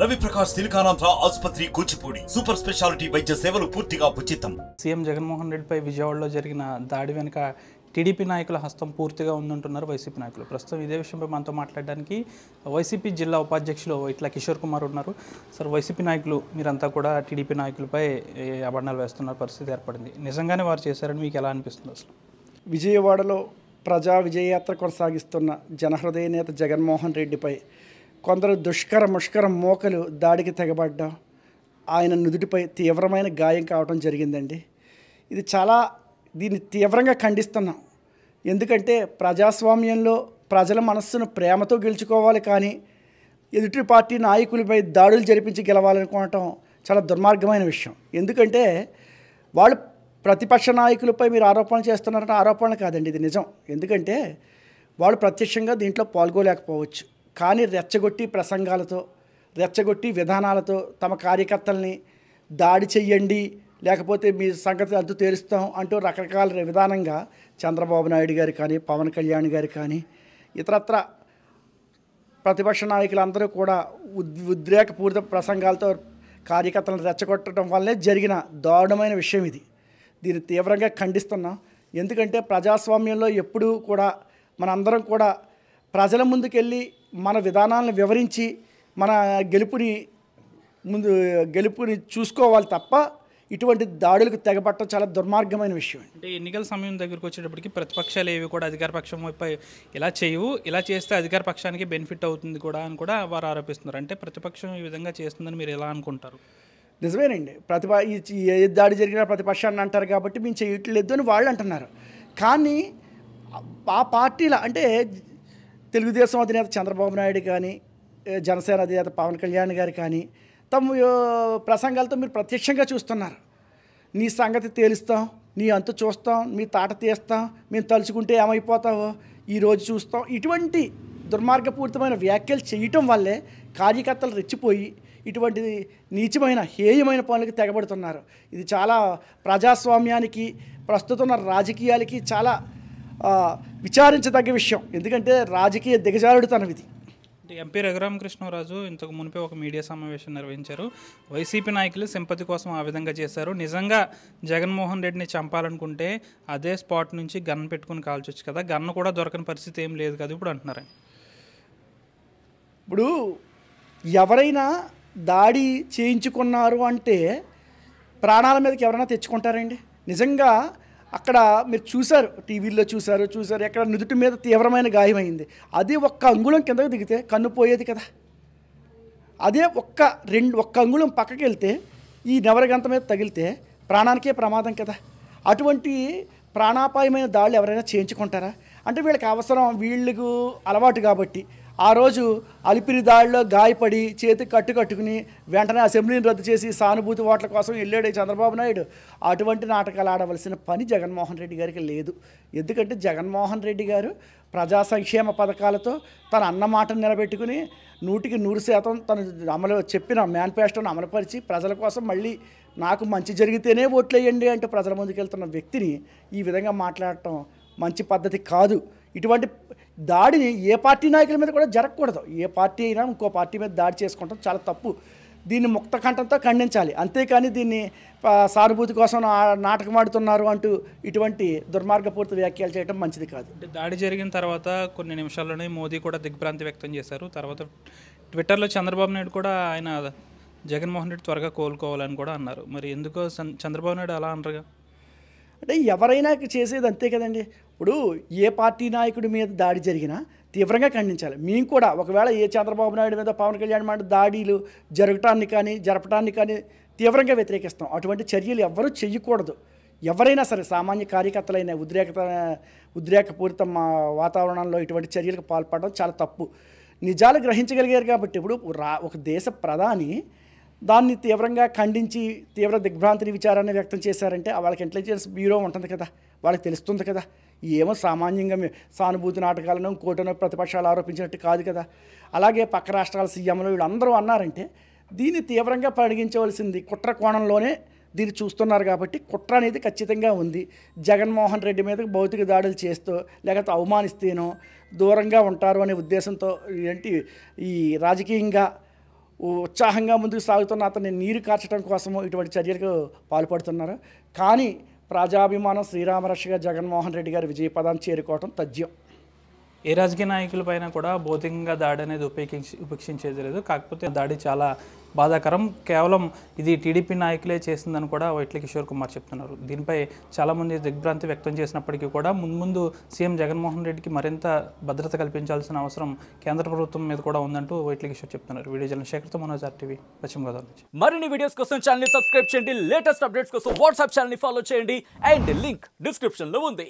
రవిప్రకాష్ సిలికానాంధ్ర ఆసుపత్రి Kuchipudi super speciality వైద్య సేవలు పూర్తిగా ఉచితం సీఎం జగన్మోహన్ రెడ్డిపై విజయవాడలో జరిగిన దాడి వెనుక టీడీపీ నాయకుల హస్తం పూర్తిగా ఉందంటున్నారు వైసీపీ నాయకులు ప్రస్తుతం ఇదే విషయంపై మనతో మాట్లాడడానికి వైసీపీ జిల్లా ఉపాధ్యక్షులు ఇట్లా కిషోర్ కుమార్ ఉన్నారు సార్ వైసీపీ నాయకులు మీరంతా కూడా టీడీపీ నాయకులపై అభరణాలు వేస్తున్న పరిస్థితి ఏర్పడింది నిజంగానే వారు చేశారని మీకు ఎలా అనిపిస్తుంది అసలు విజయవాడలో ప్రజా విజయయాత్ర కొనసాగిస్తున్న జనహృదయ నేత జగన్మోహన్ రెడ్డిపై కొందరు దుష్కర ముష్కర మోకలు దాడికి తెగబడ్డం ఆయన నుదుటిపై తీవ్రమైన గాయం కావడం జరిగిందండి ఇది చాలా దీన్ని తీవ్రంగా ఖండిస్తున్నాం ఎందుకంటే ప్రజాస్వామ్యంలో ప్రజల మనస్సును ప్రేమతో గెలుచుకోవాలి కానీ ఎదుటి పార్టీ నాయకులపై దాడులు జరిపించి గెలవాలనుకోవటం చాలా దుర్మార్గమైన విషయం ఎందుకంటే వాళ్ళు ప్రతిపక్ష నాయకులపై మీరు ఆరోపణలు చేస్తున్నారంటే ఆరోపణలు కాదండి ఇది నిజం ఎందుకంటే వాళ్ళు ప్రత్యక్షంగా దీంట్లో పాల్గొలేకపోవచ్చు కానీ రెచ్చగొట్టి ప్రసంగాలతో రెచ్చగొట్టి విధానాలతో తమ కార్యకర్తల్ని దాడి చెయ్యండి లేకపోతే మీ సంగతి అంతు తేరుస్తాం అంటూ రకరకాల విధానంగా చంద్రబాబు నాయుడు గారు కానీ పవన్ కళ్యాణ్ గారు కానీ ఇతరత్ర ప్రతిపక్ష నాయకులందరూ కూడా ఉద్రేకపూరిత ప్రసంగాలతో కార్యకర్తలను రెచ్చగొట్టడం వల్లే జరిగిన దారుణమైన విషయం ఇది దీన్ని తీవ్రంగా ఖండిస్తున్నాం ఎందుకంటే ప్రజాస్వామ్యంలో ఎప్పుడూ కూడా మనందరం కూడా ప్రజల ముందుకెళ్ళి మన విధానాలను వివరించి మన గెలుపుని ముందు గెలుపుని చూసుకోవాలి తప్ప ఇటువంటి దాడులకు తెగపట్టడం చాలా దుర్మార్గమైన విషయం అంటే ఎన్నికల సమయం దగ్గరకు వచ్చేటప్పటికి ప్రతిపక్షాలు ఏవి కూడా అధికార పక్షం ఇలా చేయవు ఇలా చేస్తే అధికార పక్షానికి బెనిఫిట్ అవుతుంది కూడా అని కూడా వారు ఆరోపిస్తున్నారు అంటే ప్రతిపక్షం ఈ విధంగా చేస్తుందని మీరు ఎలా అనుకుంటారు నిజమేనండి ప్రతిప ఏ దాడి జరిగినా ప్రతిపక్షాన్ని అంటారు కాబట్టి మేము చేయట్లేదు అని వాళ్ళు అంటున్నారు కానీ ఆ పార్టీల అంటే తెలుగుదేశం అధినేత చంద్రబాబు నాయుడు కానీ జనసేన అధినేత పవన్ కళ్యాణ్ గారు కానీ తమ ప్రసంగాలతో మీరు ప్రత్యక్షంగా చూస్తున్నారు నీ సంగతి తేలుస్తాం నీ అంతు చూస్తాం మీ తాట తీస్తాం మేము తలుచుకుంటే ఏమైపోతావో ఈరోజు చూస్తాం ఇటువంటి దుర్మార్గపూరితమైన వ్యాఖ్యలు చేయటం వల్లే కార్యకర్తలు రెచ్చిపోయి ఇటువంటి నీచమైన హేయమైన పనులకు తెగబడుతున్నారు ఇది చాలా ప్రజాస్వామ్యానికి ప్రస్తుతం రాజకీయాలకి చాలా విచారించదగ్గ విషయం ఎందుకంటే రాజకీయ దిగజారుడుతనం ఇది ఎంపీ రఘురామకృష్ణరాజు ఇంతకు మునిపే ఒక మీడియా సమావేశం నిర్వహించారు వైసీపీ నాయకులు సింపతి కోసం ఆ విధంగా చేశారు నిజంగా జగన్మోహన్ రెడ్డిని చంపాలనుకుంటే అదే స్పాట్ నుంచి గన్ పెట్టుకుని కాల్చొచ్చు కదా గన్ కూడా దొరకని పరిస్థితి ఏం లేదు కదా ఇప్పుడు అంటున్నారు ఇప్పుడు ఎవరైనా దాడి చేయించుకున్నారు అంటే ప్రాణాల మీదకి ఎవరైనా తెచ్చుకుంటారండి నిజంగా అక్కడ మీరు చూశారు టీవీల్లో చూశారు చూశారు ఎక్కడ నుదుటి మీద తీవ్రమైన గాయమైంది అది ఒక్క అంగుళం కిందకు దిగితే కన్ను పోయేది కదా అదే ఒక్క రెండు ఒక్క అంగుళం పక్కకి వెళ్తే ఈ నెవరగంత మీద తగిలితే ప్రాణానికే ప్రమాదం కదా అటువంటి ప్రాణాపాయమైన దాళ్ళు ఎవరైనా చేయించుకుంటారా అంటే వీళ్ళకి అవసరం వీళ్ళకు అలవాటు కాబట్టి ఆ రోజు అలిపిరి దాడిలో గాయపడి చేతికి కట్టు కట్టుకుని వెంటనే అసెంబ్లీని రద్దు చేసి సానుభూతి ఓట్ల కోసం వెళ్ళాడు చంద్రబాబు నాయుడు అటువంటి నాటకాలు ఆడవలసిన పని జగన్మోహన్ రెడ్డి గారికి లేదు ఎందుకంటే జగన్మోహన్ రెడ్డి గారు ప్రజా సంక్షేమ పథకాలతో తన అన్నమాటను నిలబెట్టుకుని నూటికి నూరు శాతం తను అమలు చెప్పిన మేనిఫెస్టోను అమలుపరిచి ప్రజల కోసం మళ్ళీ నాకు మంచి జరిగితేనే ఓట్లేయండి అంటే ప్రజల ముందుకు వెళ్తున్న వ్యక్తిని ఈ విధంగా మాట్లాడటం మంచి పద్ధతి కాదు ఇటువంటి దాడిని ఏ పార్టీ నాయకుల మీద కూడా జరగకూడదు ఏ పార్టీ అయినా ఇంకో పార్టీ మీద దాడి చేసుకుంటాం చాలా తప్పు దీన్ని ముక్త కంఠంతో ఖండించాలి అంతేకాని దీన్ని సానుభూతి కోసం నాటకం ఆడుతున్నారు అంటూ ఇటువంటి దుర్మార్గపూర్తి వ్యాఖ్యలు చేయడం మంచిది కాదు అంటే దాడి జరిగిన తర్వాత కొన్ని నిమిషాల్లోనే మోదీ కూడా దిగ్భ్రాంతి వ్యక్తం చేశారు తర్వాత ట్విట్టర్లో చంద్రబాబు నాయుడు కూడా ఆయన జగన్మోహన్ రెడ్డి త్వరగా కోలుకోవాలని కూడా అన్నారు మరి ఎందుకో చంద్రబాబు నాయుడు అలా అనరుగా అంటే ఎవరైనా చేసేది అంతే కదండి ఇప్పుడు ఏ పార్టీ నాయకుడి మీద దాడి జరిగినా తీవ్రంగా ఖండించాలి మేము కూడా ఒకవేళ ఏ చంద్రబాబు నాయుడు మీద పవన్ కళ్యాణ్ మాట దాడిలు జరగటాన్ని కానీ జరపటాన్ని కానీ తీవ్రంగా వ్యతిరేకిస్తాం అటువంటి చర్యలు ఎవ్వరూ చేయకూడదు ఎవరైనా సరే సామాన్య కార్యకర్తలైన ఉద్రేకత ఉద్రేకపూరిత మా వాతావరణంలో ఇటువంటి చర్యలకు పాల్పడడం చాలా తప్పు నిజాలు గ్రహించగలిగారు కాబట్టి ఇప్పుడు రా ఒక దేశ ప్రధాని దాన్ని తీవ్రంగా ఖండించి తీవ్ర దిగ్భ్రాంతిని విచారాన్ని వ్యక్తం చేశారంటే వాళ్ళకి ఇంటెలిజెన్స్ బ్యూరో ఉంటుంది కదా వాళ్ళకి తెలుస్తుంది కదా ఏమో సామాన్యంగా సానుభూతి నాటకాలను కోటను ప్రతిపక్షాలు ఆరోపించినట్టు కాదు కదా అలాగే పక్క రాష్ట్రాల సీఎంలు వీళ్ళందరూ అన్నారంటే దీన్ని తీవ్రంగా పరిగణించవలసింది కుట్ర కోణంలోనే దీన్ని చూస్తున్నారు కాబట్టి కుట్ర అనేది ఖచ్చితంగా ఉంది జగన్మోహన్ రెడ్డి మీద భౌతిక దాడులు చేస్తూ లేకపోతే అవమానిస్తేనో దూరంగా ఉంటారు అనే ఉద్దేశంతో ఏంటి ఈ రాజకీయంగా ఉత్సాహంగా ముందుకు సాగుతున్న అతన్ని నీరు కార్చడం కోసము ఇటువంటి చర్యలకు పాల్పడుతున్నారు కానీ ప్రజాభిమానం శ్రీరామరక్షగా జగన్మోహన్ రెడ్డి గారి విజయపదాన్ని చేరుకోవటం తథ్యం ఏ రాజకీయ నాయకులపైన కూడా భౌతికంగా దాడి అనేది ఉపేక్షించి ఉపేక్షించేది లేదు కాకపోతే దాడి చాలా బాధాకరం కేవలం ఇది టీడీపీ నాయకులే చేసిందని కూడా వైట్ల కిషోర్ కుమార్ చెప్తున్నారు దీనిపై చాలామంది దిగ్భ్రాంతి వ్యక్తం చేసినప్పటికీ కూడా ముందు సీఎం జగన్మోహన్ రెడ్డికి మరింత భద్రత కల్పించాల్సిన అవసరం కేంద్ర ప్రభుత్వం మీద కూడా ఉందంటూ వైట్ల కిషోర్ చెప్తున్నారు వీడియో చంద్రశేఖర్తో మనోజ్ టీవీ పశ్చిమ గోదావరి నుంచి మరిన్ని వీడియోస్ కోసం ఛానల్ సబ్స్క్రైబ్ చేయండి లేటెస్ట్ అప్డేట్స్ కోసం వాట్సాప్ ఛానల్ ఫాలో చేయండి అండ్ లింక్ డిస్క్రిప్షన్లో ఉంది